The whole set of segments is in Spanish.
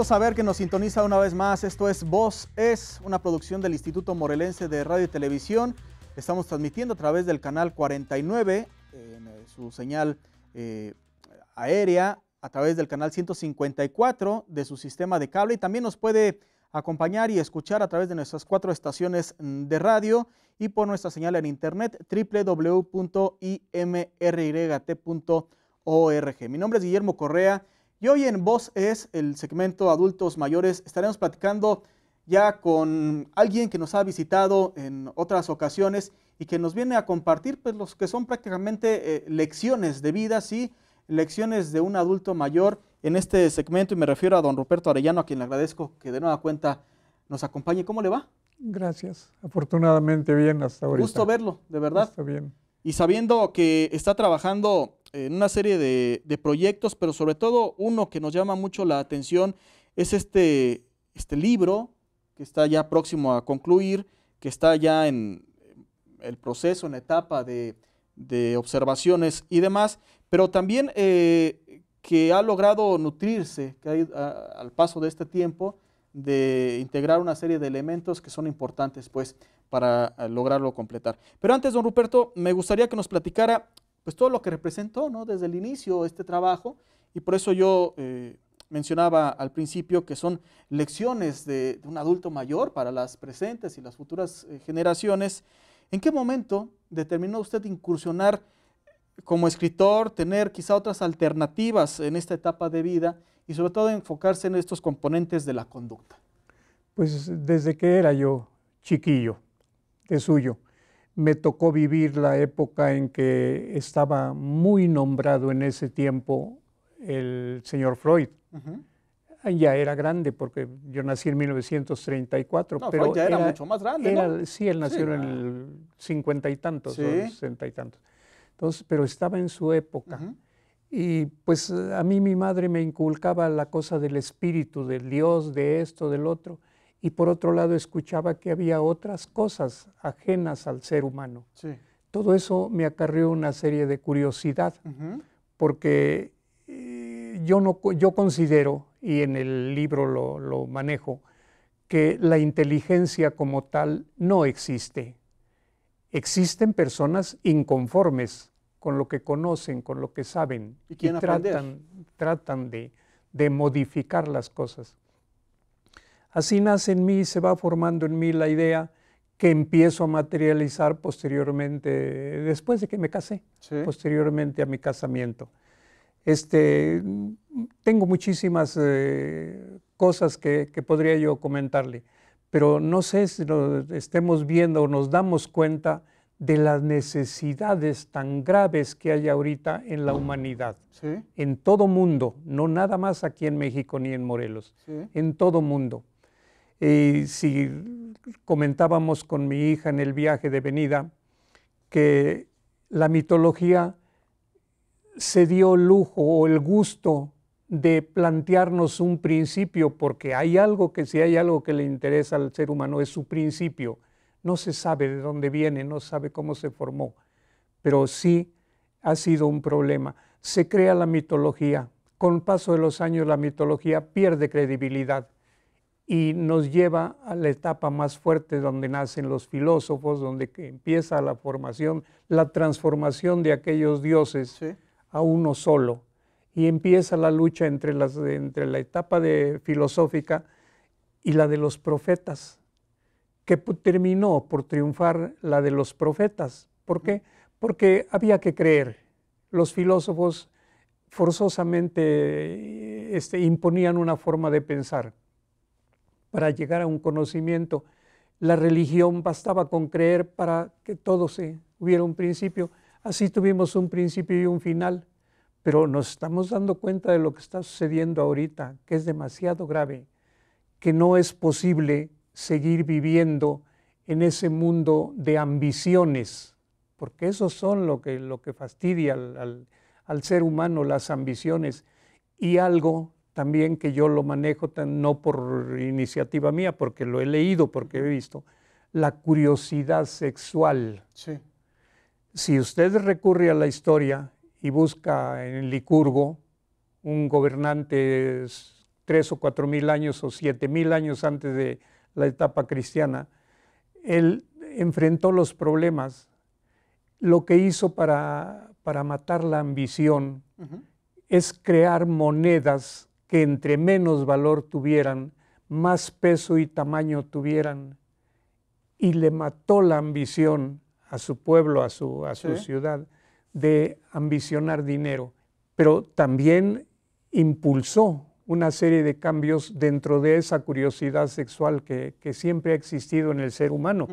a saber que nos sintoniza una vez más. Esto es Voz Es, una producción del Instituto Morelense de Radio y Televisión. Estamos transmitiendo a través del canal 49, en eh, su señal eh, aérea, a través del canal 154 de su sistema de cable. Y también nos puede acompañar y escuchar a través de nuestras cuatro estaciones mm, de radio y por nuestra señal en internet www.imryt.org. Mi nombre es Guillermo Correa y hoy en Voz es el segmento Adultos Mayores. Estaremos platicando ya con alguien que nos ha visitado en otras ocasiones y que nos viene a compartir pues, los que son prácticamente eh, lecciones de vida, sí, lecciones de un adulto mayor en este segmento. Y me refiero a don Ruperto Arellano, a quien le agradezco que de nueva cuenta nos acompañe. ¿Cómo le va? Gracias. Afortunadamente bien hasta ahora. Gusto verlo, de verdad. Está bien y sabiendo que está trabajando eh, en una serie de, proyectos, pero sobre todo uno que nos llama mucho la atención es este, este libro que está ya próximo a concluir, que está ya en eh, el proceso, en etapa de, observaciones y demás, pero también eh, que ha logrado nutrirse que al paso de este tiempo de integrar una serie de elementos que son importantes. Pues para eh, lograrlo completar. Pero antes, don Ruperto, me gustaría que nos platicara pues todo lo que representó ¿no? desde el inicio este trabajo y por eso yo eh, mencionaba al principio que son lecciones de, un adulto mayor para las presentes y las futuras eh, generaciones. ¿En qué momento determinó usted incursionar como escritor, tener quizá otras alternativas en esta etapa de vida y sobre todo enfocarse en estos componentes de la conducta? Pues desde que era yo chiquillo es suyo. Me tocó vivir la época en que estaba muy nombrado en ese tiempo el señor Freud. Ah, ya era grande porque yo nací en 1934. pero Freud era, mucho más grande. Sí, él nació en el cincuenta y tantos, o sesenta y tantos. Entonces, pero estaba en su época. Y pues a mí mi madre me inculcaba la cosa del espíritu, del Dios, de esto, del otro y por otro lado escuchaba que había otras cosas ajenas al ser humano. Todo eso me acarrió una serie de curiosidad, porque eh, yo, no, yo considero, y en el libro lo, manejo, que la inteligencia como tal no existe. Existen personas inconformes con lo que conocen, con lo que saben, y, y tratan, tratan de, de modificar las cosas. Así nace en mí se va formando en mí la idea que empiezo a materializar posteriormente, después de que me casé, posteriormente a mi casamiento. Este, tengo muchísimas eh, cosas que, podría yo comentarle, pero no sé si nos estemos viendo o nos damos cuenta de las necesidades tan graves que hay ahorita en la humanidad, en todo mundo, no nada más aquí en México ni en Morelos, en todo mundo. Y si comentábamos con mi hija en el viaje de venida que la mitología se dio el lujo o el gusto de plantearnos un principio, porque hay algo que si hay algo que le interesa al ser humano es su principio. No se sabe de dónde viene, no sabe cómo se formó, pero sí ha sido un problema. Se crea la mitología. Con el paso de los años la mitología pierde credibilidad y nos lleva a la etapa más fuerte donde nacen los filósofos, donde empieza la formación, la transformación de aquellos dioses a uno solo. Y empieza la lucha entre, la etapa de, filosófica y la de los profetas, que terminó por triunfar la de los profetas. ¿Por qué? Porque había que creer. Los filósofos forzosamente este, imponían una forma de pensar para llegar a un conocimiento. La religión bastaba con creer para que todo se hubiera un principio. Así tuvimos un principio y un final, pero nos estamos dando cuenta de lo que está sucediendo ahorita, que es demasiado grave, que no es posible seguir viviendo en ese mundo de ambiciones, porque esos son lo que, lo que fastidia al, al ser humano, las ambiciones, y algo también que yo lo manejo no por iniciativa mía, porque lo he leído, porque he visto, la curiosidad sexual. Si usted recurre a la historia y busca en Licurgo un gobernante tres o cuatro mil años o siete mil años antes de la etapa cristiana, él enfrentó los problemas, lo que hizo para, para matar la ambición es crear monedas que entre menos valor tuvieran, más peso y tamaño tuvieran, y le mató la ambición a su pueblo, a su, a su ciudad, de ambicionar dinero, pero también impulsó una serie de cambios dentro de esa curiosidad sexual que, siempre ha existido en el ser humano.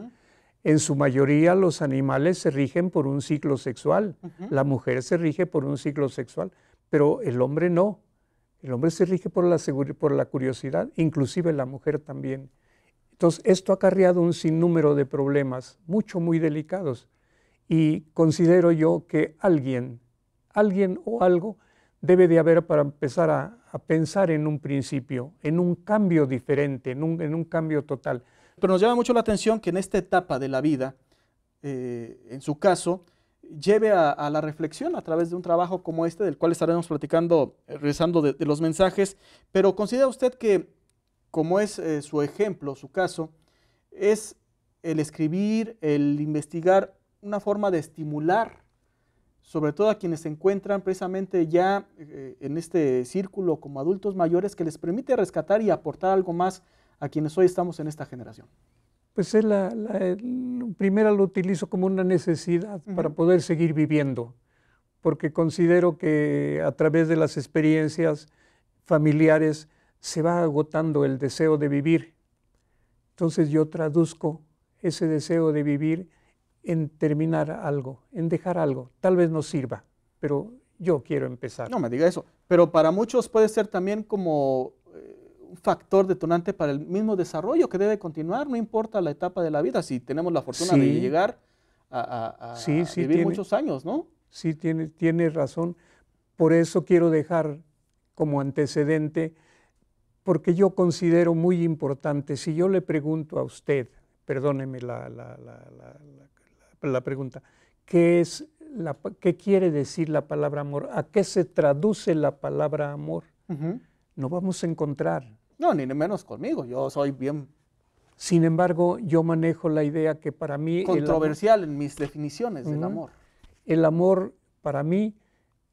En su mayoría los animales se rigen por un ciclo sexual, la mujer se rige por un ciclo sexual, pero el hombre no. El hombre se rige por la, por la curiosidad, inclusive la mujer también. Entonces, esto ha acarreado un sinnúmero de problemas, mucho, muy delicados. Y considero yo que alguien, alguien o algo debe de haber para empezar a, pensar en un principio, en un cambio diferente, en un, cambio total. Pero nos llama mucho la atención que en esta etapa de la vida, eh, en su caso, lleve a, la reflexión a través de un trabajo como este, del cual estaremos platicando, eh, rezando de, los mensajes, pero considera usted que, como es eh, su ejemplo, su caso, es el escribir, el investigar, una forma de estimular, sobre todo a quienes se encuentran precisamente ya eh, en este círculo como adultos mayores, que les permite rescatar y aportar algo más a quienes hoy estamos en esta generación pues es la, la primera lo utilizo como una necesidad para poder seguir viviendo, porque considero que a través de las experiencias familiares se va agotando el deseo de vivir. Entonces yo traduzco ese deseo de vivir en terminar algo, en dejar algo. Tal vez no sirva, pero yo quiero empezar. No me diga eso. Pero para muchos puede ser también como factor detonante para el mismo desarrollo que debe continuar, no importa la etapa de la vida, si tenemos la fortuna de llegar a, vivir muchos años, ¿no? Sí, tiene, tiene razón. Por eso quiero dejar como antecedente, porque yo considero muy importante, si yo le pregunto a usted, perdóneme la, la, pregunta, ¿qué, es quiere decir la palabra amor? ¿A qué se traduce la palabra amor? No vamos a encontrar. No, ni menos conmigo, yo soy bien... Sin embargo, yo manejo la idea que para mí... Controversial en mis definiciones del amor. El amor para mí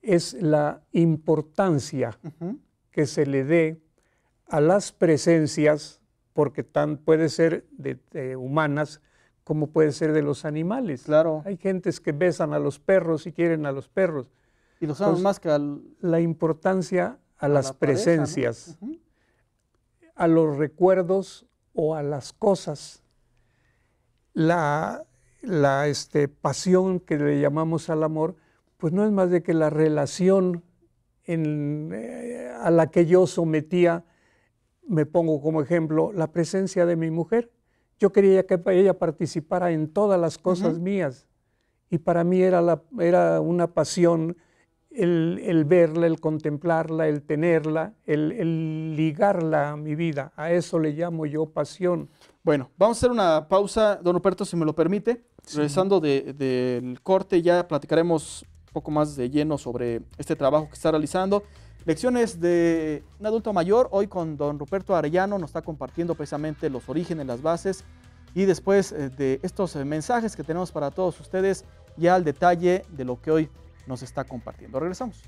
es la importancia que se le dé a las presencias, porque tan puede ser de, humanas, como puede ser de los animales. Claro. Hay gentes que besan a los perros y quieren a los perros. Y los aman más que al... La importancia a, las presencias a los recuerdos o a las cosas. La, la este, pasión que le llamamos al amor, pues no es más de que la relación eh, a la que yo sometía, me pongo como ejemplo, la presencia de mi mujer. Yo quería que ella participara en todas las cosas mías y para mí era, la, era una pasión el, verla, el contemplarla, el tenerla, el, ligarla a mi vida. A eso le llamo yo pasión. Bueno, vamos a hacer una pausa, don Ruperto, si me lo permite. Regresando del corte, ya platicaremos un poco más de lleno sobre este trabajo que está realizando. Lecciones de un adulto mayor, hoy con don Ruperto Arellano, nos está compartiendo precisamente los orígenes, las bases y después eh, de estos mensajes que tenemos para todos ustedes, ya al detalle de lo que hoy nos está compartiendo. Regresamos.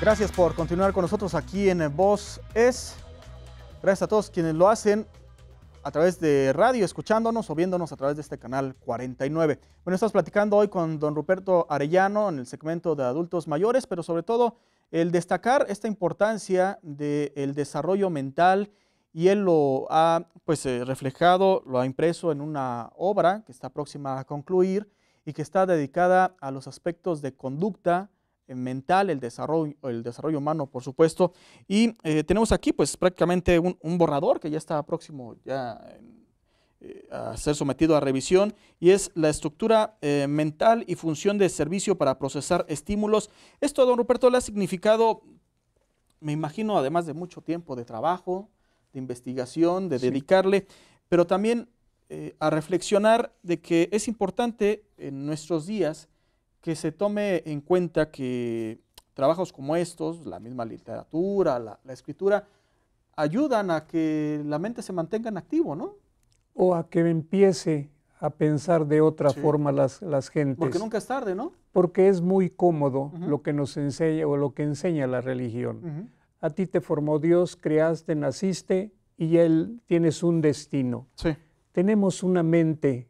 Gracias por continuar con nosotros aquí en Voz Es. Gracias a todos quienes lo hacen a través de radio, escuchándonos o viéndonos a través de este canal 49. Bueno, estamos platicando hoy con don Ruperto Arellano en el segmento de adultos mayores, pero sobre todo el destacar esta importancia del desarrollo mental y él lo ha pues, eh, reflejado, lo ha impreso en una obra que está próxima a concluir y que está dedicada a los aspectos de conducta, mental, el desarrollo, el desarrollo humano, por supuesto. Y eh, tenemos aquí pues prácticamente un, borrador que ya está próximo ya, eh, a ser sometido a revisión y es la estructura eh, mental y función de servicio para procesar estímulos. Esto, don Ruperto, le ha significado, me imagino, además de mucho tiempo de trabajo, de investigación, de dedicarle, pero también a reflexionar de que es importante en nuestros días que se tome en cuenta que trabajos como estos, la misma literatura, la, escritura, ayudan a que la mente se mantenga en activo, ¿no? O a que empiece a pensar de otra forma las, gentes. Porque nunca es tarde, ¿no? Porque es muy cómodo lo que nos enseña o lo que enseña la religión. A ti te formó Dios, creaste, naciste y Él tienes un destino. Sí. Tenemos una mente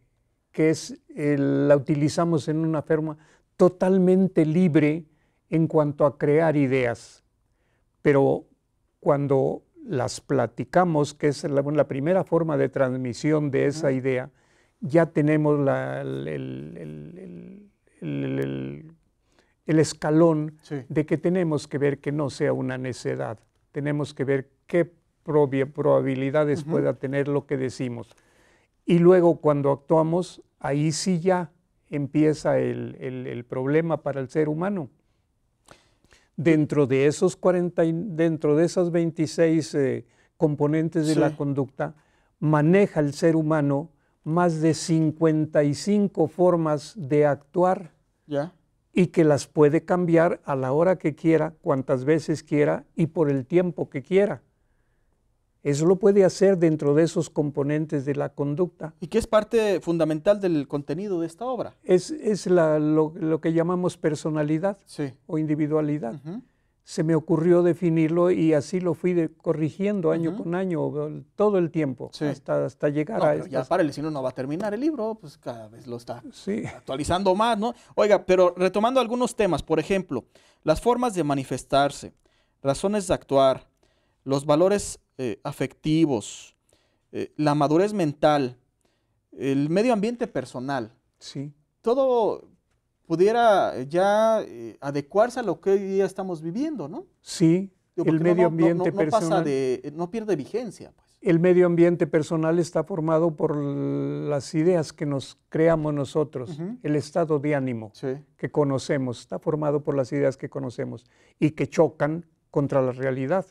que es, la utilizamos en una forma totalmente libre en cuanto a crear ideas, pero cuando las platicamos, que es la, primera forma de transmisión de esa idea, ya tenemos el, escalón de que tenemos que ver que no sea una necedad, tenemos que ver qué probabilidades pueda tener lo que decimos. Y luego cuando actuamos, ahí sí ya empieza el, problema para el ser humano. Dentro de, esos 40, dentro de esas 26 eh, componentes de la conducta, maneja el ser humano más de 55 formas de actuar y que las puede cambiar a la hora que quiera, cuantas veces quiera y por el tiempo que quiera. Eso lo puede hacer dentro de esos componentes de la conducta. ¿Y qué es parte fundamental del contenido de esta obra? Es, lo, que llamamos personalidad o individualidad. Se me ocurrió definirlo y así lo fui corrigiendo año con año, todo el tiempo, hasta, llegar a eso. Ya para si no, no va a terminar el libro, pues cada vez lo está actualizando más, ¿no? Oiga, pero retomando algunos temas, por ejemplo, las formas de manifestarse, razones de actuar, los valores eh, afectivos, eh, la madurez mental, el medio ambiente personal. Sí. Todo pudiera eh, ya adecuarse a lo que hoy día estamos viviendo, ¿no? Sí, el medio ambiente personal. no pierde vigencia. Pues. El medio ambiente personal está formado por las ideas que nos creamos nosotros, el estado de ánimo que conocemos, está formado por las ideas que conocemos y que chocan contra la realidad.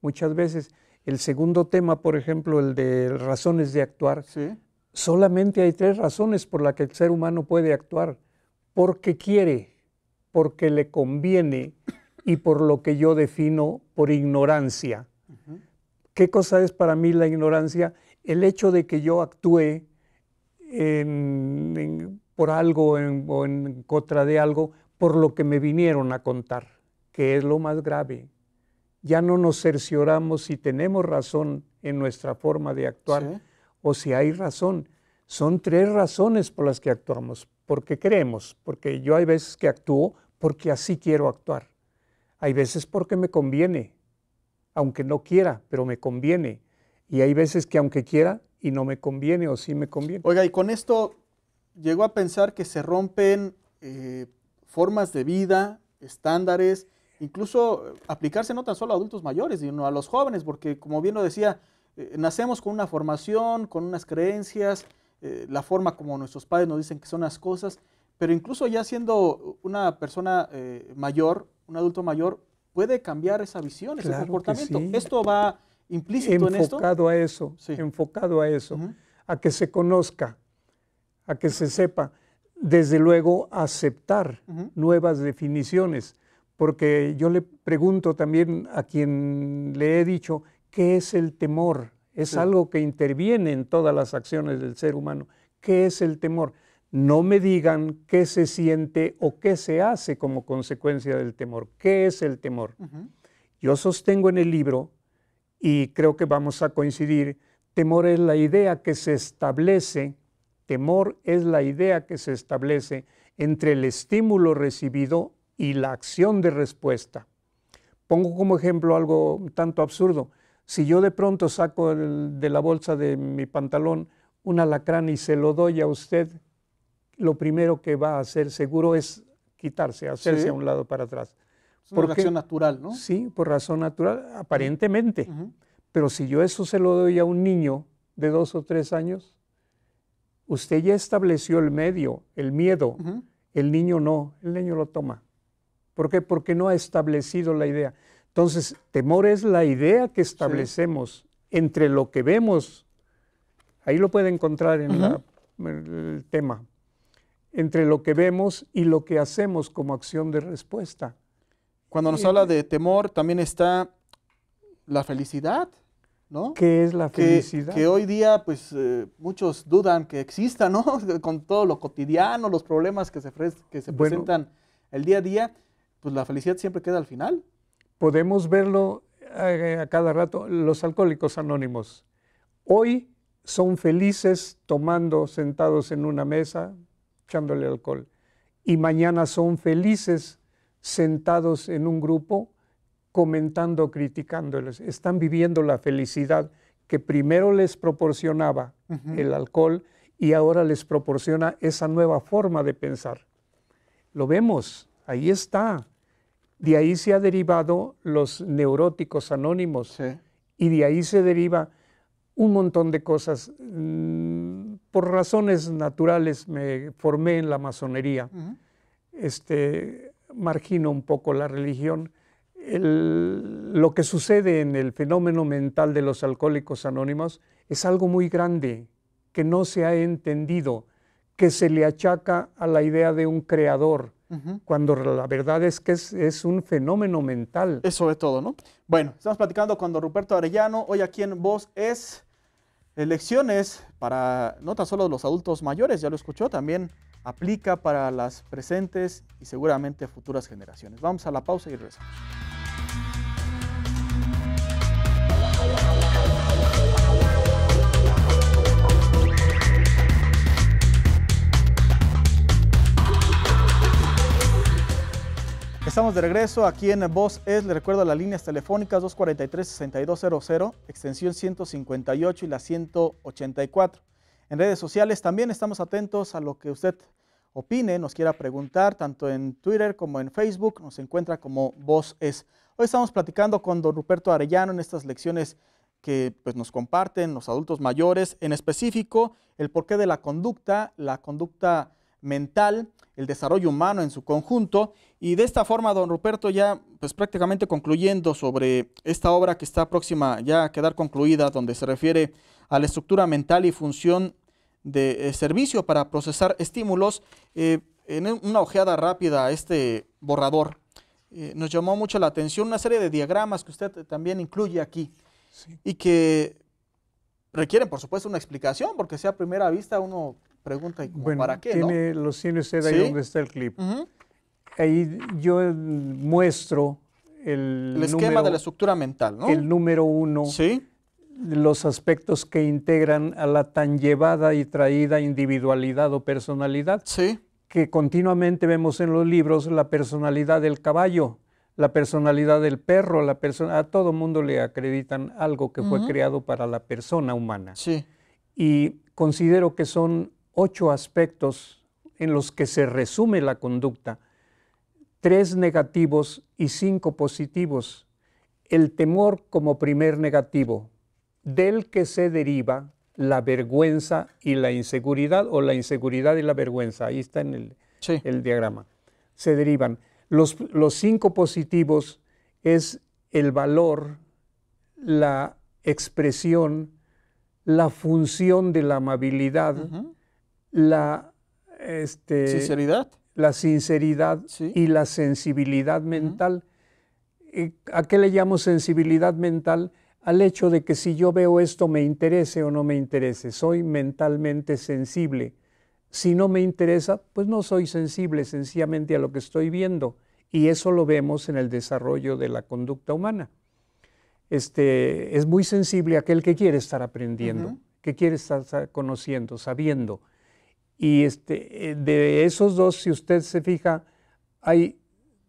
Muchas veces el segundo tema, por ejemplo, el de razones de actuar, solamente hay tres razones por las que el ser humano puede actuar. Porque quiere, porque le conviene y por lo que yo defino por ignorancia. ¿Qué cosa es para mí la ignorancia? El hecho de que yo actúe por algo o en contra de algo por lo que me vinieron a contar, que es lo más grave ya no nos cercioramos si tenemos razón en nuestra forma de actuar o si hay razón. Son tres razones por las que actuamos. Porque creemos, porque yo hay veces que actúo porque así quiero actuar. Hay veces porque me conviene, aunque no quiera, pero me conviene. Y hay veces que aunque quiera y no me conviene o sí me conviene. Oiga, y con esto llegó a pensar que se rompen eh, formas de vida, estándares, incluso eh, aplicarse no tan solo a adultos mayores, sino a los jóvenes, porque como bien lo decía, eh, nacemos con una formación, con unas creencias, eh, la forma como nuestros padres nos dicen que son las cosas, pero incluso ya siendo una persona mayor, un adulto mayor, puede cambiar esa visión, ese comportamiento. Esto va implícito en esto. Enfocado a eso, enfocado a eso, a que se conozca, a que se sepa. Desde luego, aceptar nuevas definiciones porque yo le pregunto también a quien le he dicho, ¿qué es el temor? Es algo que interviene en todas las acciones del ser humano. ¿Qué es el temor? No me digan qué se siente o qué se hace como consecuencia del temor. ¿Qué es el temor? Yo sostengo en el libro, y creo que vamos a coincidir, temor es la idea que se establece, temor es la idea que se establece entre el estímulo recibido y la acción de respuesta. Pongo como ejemplo algo tanto absurdo. Si yo de pronto saco de la bolsa de mi pantalón un alacrán y se lo doy a usted, lo primero que va a hacer seguro es quitarse, hacerse a un lado para atrás. Es una natural, ¿no? Sí, por razón natural, aparentemente. Pero si yo eso se lo doy a un niño de dos o tres años, usted ya estableció el medio, el miedo. El niño no, el niño lo toma. ¿Por qué? Porque no ha establecido la idea. Entonces, temor es la idea que establecemos entre lo que vemos. Ahí lo puede encontrar en, el tema. Entre lo que vemos y lo que hacemos como acción de respuesta. Cuando nos habla de temor, también está la felicidad, ¿no? ¿Qué es la felicidad? Que, hoy día, pues, eh, muchos dudan que exista, ¿no? Con todo lo cotidiano, los problemas que se, presentan el día a día pues la felicidad siempre queda al final. Podemos verlo eh, a, cada rato, los alcohólicos anónimos. Hoy son felices tomando sentados en una mesa, echándole alcohol. Y mañana son felices sentados en un grupo, comentando, criticándoles. Están viviendo la felicidad que primero les proporcionaba el alcohol y ahora les proporciona esa nueva forma de pensar. Lo vemos, ahí está. De ahí se ha derivado los neuróticos anónimos y de ahí se deriva un montón de cosas. Mm, por razones naturales me formé en la masonería. Este, margino un poco la religión. lo que sucede en el fenómeno mental de los alcohólicos anónimos es algo muy grande que no se ha entendido, que se le achaca a la idea de un creador, cuando la verdad es que es, un fenómeno mental. Eso es todo, ¿no? Bueno, estamos platicando con Ruperto Arellano, hoy aquí en Voz es elecciones para no tan solo los adultos mayores, ya lo escuchó, también aplica para las presentes y seguramente futuras generaciones. Vamos a la pausa y regresamos. Estamos de regreso aquí en Voz Es. Le recuerdo las líneas telefónicas 243-6200, extensión 158 y la 184. En redes sociales también estamos atentos a lo que usted opine, nos quiera preguntar, tanto en Twitter como en Facebook, nos encuentra como Voz Es. Hoy estamos platicando con don Ruperto Arellano en estas lecciones que pues, nos comparten los adultos mayores, en específico el porqué de la conducta, la conducta mental, el desarrollo humano en su conjunto. Y de esta forma, don Ruperto, ya pues prácticamente concluyendo sobre esta obra que está próxima ya a quedar concluida, donde se refiere a la estructura mental y función de eh, servicio para procesar estímulos, eh, en una ojeada rápida a este borrador, eh, nos llamó mucho la atención una serie de diagramas que usted también incluye aquí y que requieren, por supuesto, una explicación, porque si a primera vista uno pregunta, ¿y bueno, ¿para qué? Tiene, Los tiene usted ahí donde está el clip. Ahí yo muestro el, el esquema de la estructura mental, ¿no? El número uno. Sí. Los aspectos que integran a la tan llevada y traída individualidad o personalidad. Sí. Que continuamente vemos en los libros la personalidad del caballo, la personalidad del perro, la persona. A todo mundo le acreditan algo que fue creado para la persona humana. Sí. Y considero que son ocho aspectos en los que se resume la conducta, tres negativos y cinco positivos. El temor como primer negativo, del que se deriva la vergüenza y la inseguridad, o la inseguridad y la vergüenza, ahí está en el, el diagrama, se derivan. Los, los cinco positivos es el valor, la expresión, la función de la amabilidad, la este, sinceridad, la sinceridad y la sensibilidad mental. Eh, ¿A qué le llamo sensibilidad mental? Al hecho de que si yo veo esto me interese o no me interese, soy mentalmente sensible. Si no me interesa, pues no soy sensible sencillamente a lo que estoy viendo. Y eso lo vemos en el desarrollo de la conducta humana. Este, es muy sensible aquel que quiere estar aprendiendo, que quiere estar conociendo, sabiendo. Y este, eh, de esos dos, si usted se fija, hay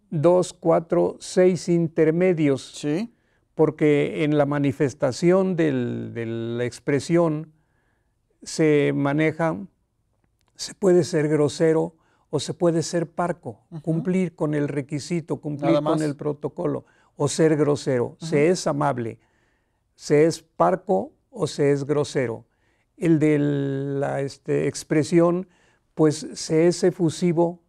dos, cuatro, seis intermedios. Sí. Porque en la manifestación de la expresión se maneja, se puede ser grosero o se puede ser parco, cumplir con el requisito, cumplir con el protocolo o ser grosero. Se es amable, se es parco o se es grosero el de la este, expresión, pues se es efusivo,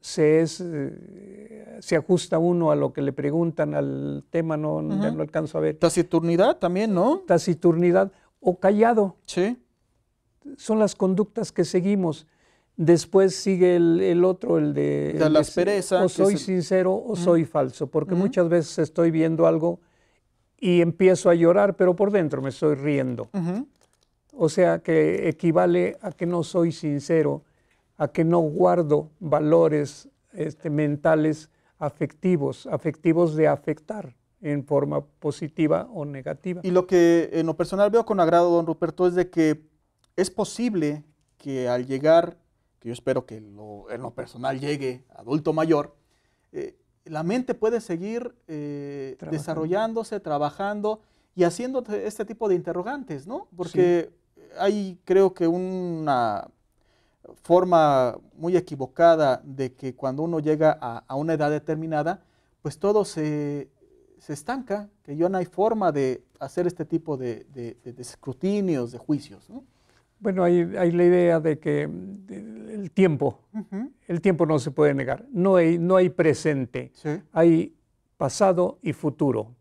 se, es, eh, se ajusta uno a lo que le preguntan, al tema, no, ya no alcanzo a ver. Taciturnidad también, ¿no? Taciturnidad o callado. Sí. Son las conductas que seguimos. Después sigue el, el otro, el de... de la O soy sincero o soy falso, porque muchas veces estoy viendo algo y empiezo a llorar, pero por dentro me estoy riendo. Ajá o sea que equivale a que no soy sincero, a que no guardo valores este, mentales afectivos, afectivos de afectar en forma positiva o negativa. Y lo que en lo personal veo con agrado, don Ruperto, es de que es posible que al llegar, que yo espero que en lo personal llegue adulto mayor, eh, la mente puede seguir eh, desarrollándose, trabajando y haciendo este tipo de interrogantes, ¿no? Porque hay creo que una forma muy equivocada de que cuando uno llega a, a una edad determinada, pues todo se, se, estanca, que ya no hay forma de hacer este tipo de, de, de, escrutinios, de juicios. Bueno, hay, hay, la idea de que el tiempo, el tiempo no se puede negar, no hay, no hay presente, hay pasado y futuro.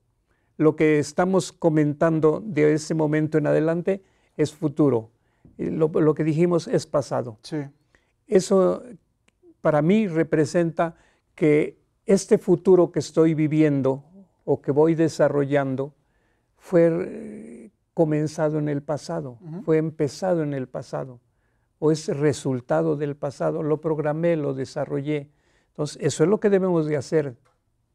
Lo que estamos comentando de ese momento en adelante es futuro. Lo, que dijimos es pasado. Eso para mí representa que este futuro que estoy viviendo o que voy desarrollando fue eh, comenzado en el pasado, fue empezado en el pasado, o es resultado del pasado, lo programé, lo desarrollé. Entonces, eso es lo que debemos de hacer,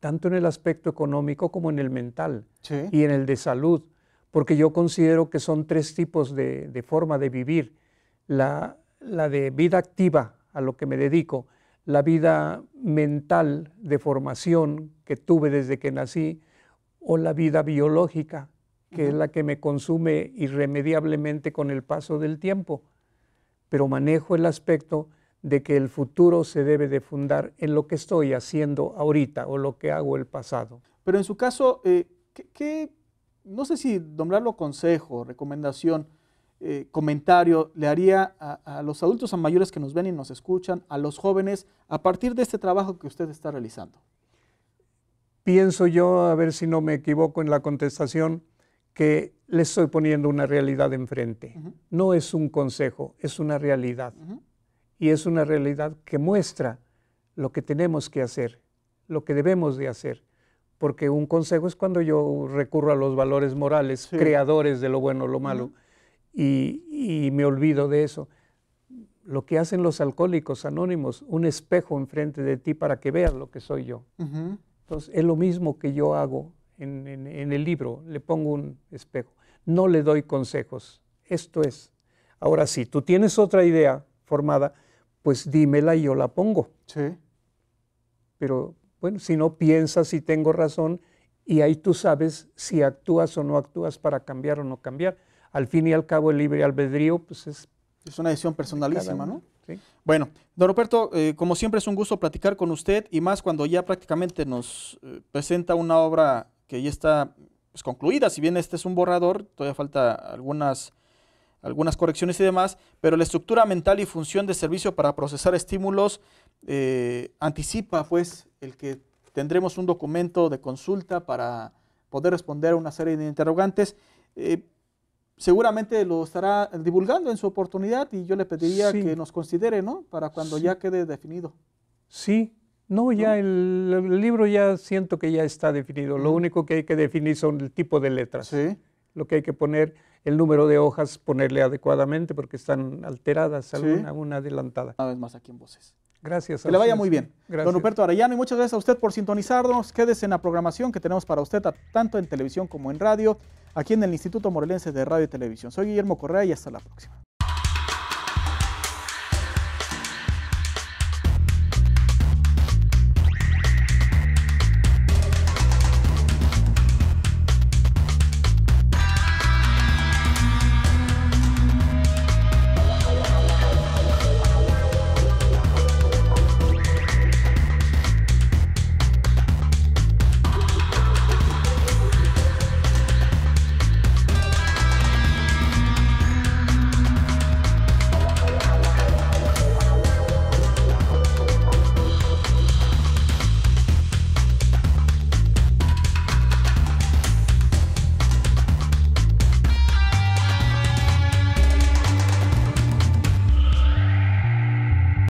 tanto en el aspecto económico como en el mental y en el de salud porque yo considero que son tres tipos de, forma de vivir. La, de vida activa, a lo que me dedico, la vida mental de formación que tuve desde que nací, o la vida biológica, que es la que me consume irremediablemente con el paso del tiempo. Pero manejo el aspecto de que el futuro se debe de fundar en lo que estoy haciendo ahorita o lo que hago el pasado. Pero en su caso, eh, ¿qué no sé si nombrarlo consejo, recomendación, eh, comentario le haría a, los adultos a mayores que nos ven y nos escuchan, a los jóvenes, a partir de este trabajo que usted está realizando? Pienso yo, a ver si no me equivoco en la contestación, que le estoy poniendo una realidad enfrente. No es un consejo, es una realidad. Y es una realidad que muestra lo que tenemos que hacer, lo que debemos de hacer porque un consejo es cuando yo recurro a los valores morales, creadores de lo bueno, o lo malo, y, me olvido de eso. Lo que hacen los alcohólicos anónimos, un espejo enfrente de ti para que veas lo que soy yo. Entonces, es lo mismo que yo hago en, el libro, le pongo un espejo. No le doy consejos, esto es. Ahora, si tú tienes otra idea formada, pues dímela y yo la pongo. Sí. Pero bueno, si no piensas si tengo razón y ahí tú sabes si actúas o no actúas para cambiar o no cambiar. Al fin y al cabo el libre albedrío pues es... Es una decisión personalísima, ¿no? Sí. Bueno, don Roberto, eh, como siempre es un gusto platicar con usted y más cuando ya prácticamente nos eh, presenta una obra que ya está pues, concluida, si bien este es un borrador, todavía falta algunas algunas correcciones y demás, pero la estructura mental y función de servicio para procesar estímulos eh, anticipa pues el que tendremos un documento de consulta para poder responder a una serie de interrogantes. Eh, seguramente lo estará divulgando en su oportunidad y yo le pediría que nos considere, ¿no? Para cuando ya quede definido. Sí, no, ya el, libro ya siento que ya está definido. Lo único que hay que definir son el tipo de letras. Sí. Lo que hay que poner el número de hojas ponerle adecuadamente porque están alteradas, alguna, una adelantada. Una vez más aquí en Voces. Gracias. Que le vaya muy bien. Gracias. Don Ruperto Arellano, y muchas gracias a usted por sintonizarnos. Quédese en la programación que tenemos para usted tanto en televisión como en radio, aquí en el Instituto Morelense de Radio y Televisión. Soy Guillermo Correa y hasta la próxima.